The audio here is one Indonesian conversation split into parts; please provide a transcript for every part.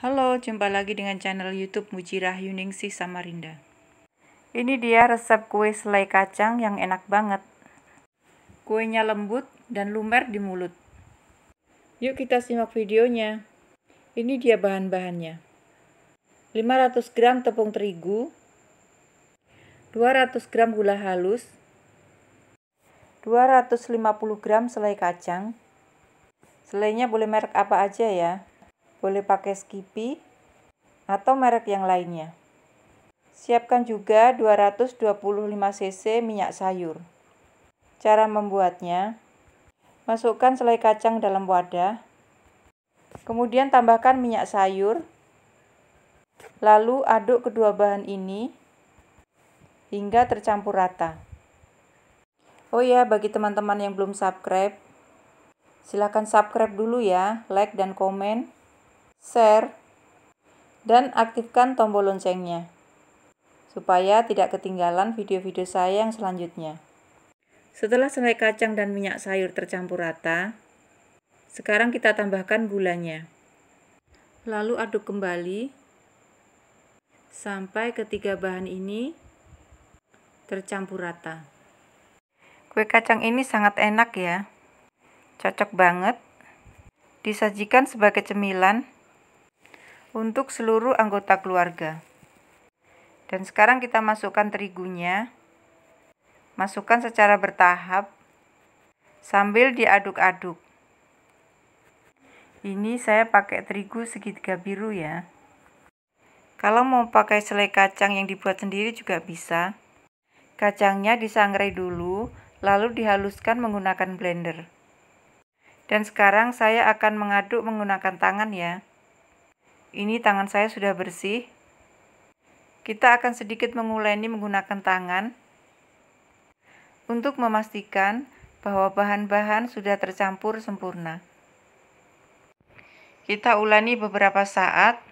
Halo, jumpa lagi dengan channel YouTube Mujirah Yuningsi Samarinda. Ini dia resep kue selai kacang yang enak banget. Kuenya lembut dan lumer di mulut. Yuk kita simak videonya. Ini dia bahan-bahannya. 500 gram tepung terigu, 200 gram gula halus, 250 gram selai kacang. Selainya boleh merek apa aja ya boleh pakai Skippy atau merek yang lainnya. Siapkan juga 225 cc minyak sayur. Cara membuatnya, masukkan selai kacang dalam wadah, kemudian tambahkan minyak sayur, lalu aduk kedua bahan ini hingga tercampur rata. Oh ya, bagi teman-teman yang belum subscribe, silahkan subscribe dulu ya, like dan komen share, dan aktifkan tombol loncengnya supaya tidak ketinggalan video-video saya yang selanjutnya. Setelah selai kacang dan minyak sayur tercampur rata, sekarang kita tambahkan gulanya. Lalu aduk kembali sampai ketiga bahan ini tercampur rata. Kue kacang ini sangat enak ya. Cocok banget. Disajikan sebagai cemilan untuk seluruh anggota keluarga. Dan sekarang kita masukkan terigunya. Masukkan secara bertahap sambil diaduk-aduk. Ini saya pakai terigu segitiga biru ya. Kalau mau pakai selai kacang yang dibuat sendiri juga bisa. Kacangnya disangrai dulu, lalu dihaluskan menggunakan blender. Dan sekarang saya akan mengaduk menggunakan tangan ya. Ini tangan saya sudah bersih. Kita akan sedikit menguleni menggunakan tangan untuk memastikan bahwa bahan-bahan sudah tercampur sempurna. Kita uleni beberapa saat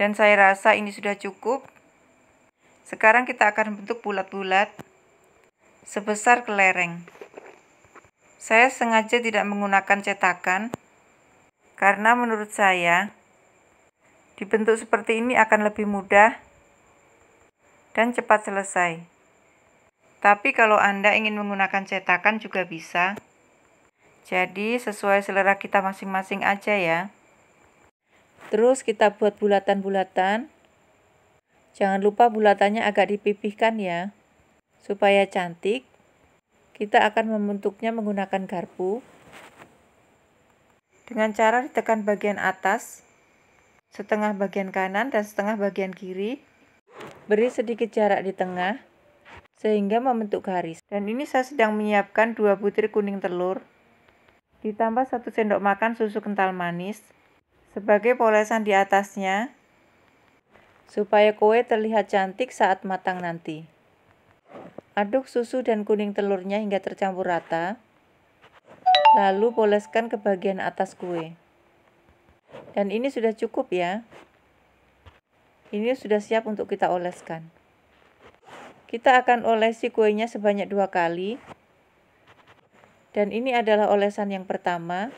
dan saya rasa ini sudah cukup. Sekarang kita akan bentuk bulat-bulat sebesar kelereng. Saya sengaja tidak menggunakan cetakan karena menurut saya Dibentuk seperti ini akan lebih mudah dan cepat selesai. Tapi kalau Anda ingin menggunakan cetakan juga bisa. Jadi sesuai selera kita masing-masing aja ya. Terus kita buat bulatan-bulatan. Jangan lupa bulatannya agak dipipihkan ya. Supaya cantik, kita akan membentuknya menggunakan garpu. Dengan cara ditekan bagian atas, setengah bagian kanan dan setengah bagian kiri. Beri sedikit jarak di tengah sehingga membentuk garis. Dan ini saya sedang menyiapkan dua butir kuning telur. Ditambah satu sendok makan susu kental manis sebagai polesan di atasnya supaya kue terlihat cantik saat matang nanti. Aduk susu dan kuning telurnya hingga tercampur rata. Lalu poleskan ke bagian atas kue. Dan ini sudah cukup ya. Ini sudah siap untuk kita oleskan. Kita akan olesi kuenya sebanyak dua kali. Dan ini adalah olesan yang pertama.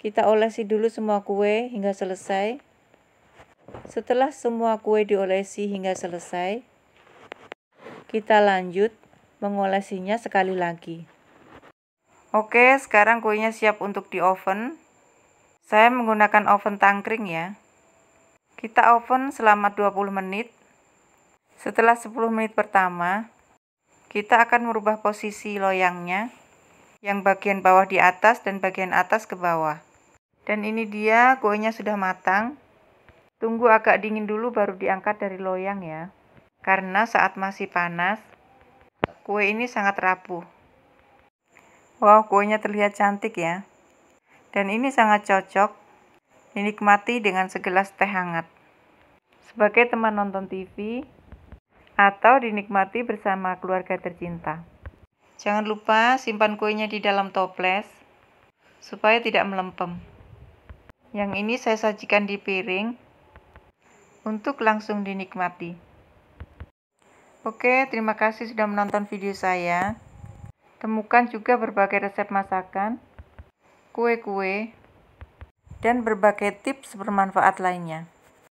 Kita olesi dulu semua kue hingga selesai. Setelah semua kue diolesi hingga selesai, kita lanjut mengolesinya sekali lagi. Oke, sekarang kuenya siap untuk di oven. Saya menggunakan oven tangkring ya. Kita oven selama 20 menit. Setelah 10 menit pertama, kita akan merubah posisi loyangnya yang bagian bawah di atas dan bagian atas ke bawah. Dan ini dia kuenya sudah matang. Tunggu agak dingin dulu baru diangkat dari loyang ya. Karena saat masih panas, kue ini sangat rapuh. Wow, kuenya terlihat cantik ya dan ini sangat cocok dinikmati dengan segelas teh hangat. Sebagai teman nonton TV atau dinikmati bersama keluarga tercinta. Jangan lupa simpan kuenya di dalam toples supaya tidak melempem. Yang ini saya sajikan di piring untuk langsung dinikmati. Oke, terima kasih sudah menonton video saya. Temukan juga berbagai resep masakan kue-kue, dan berbagai tips bermanfaat lainnya.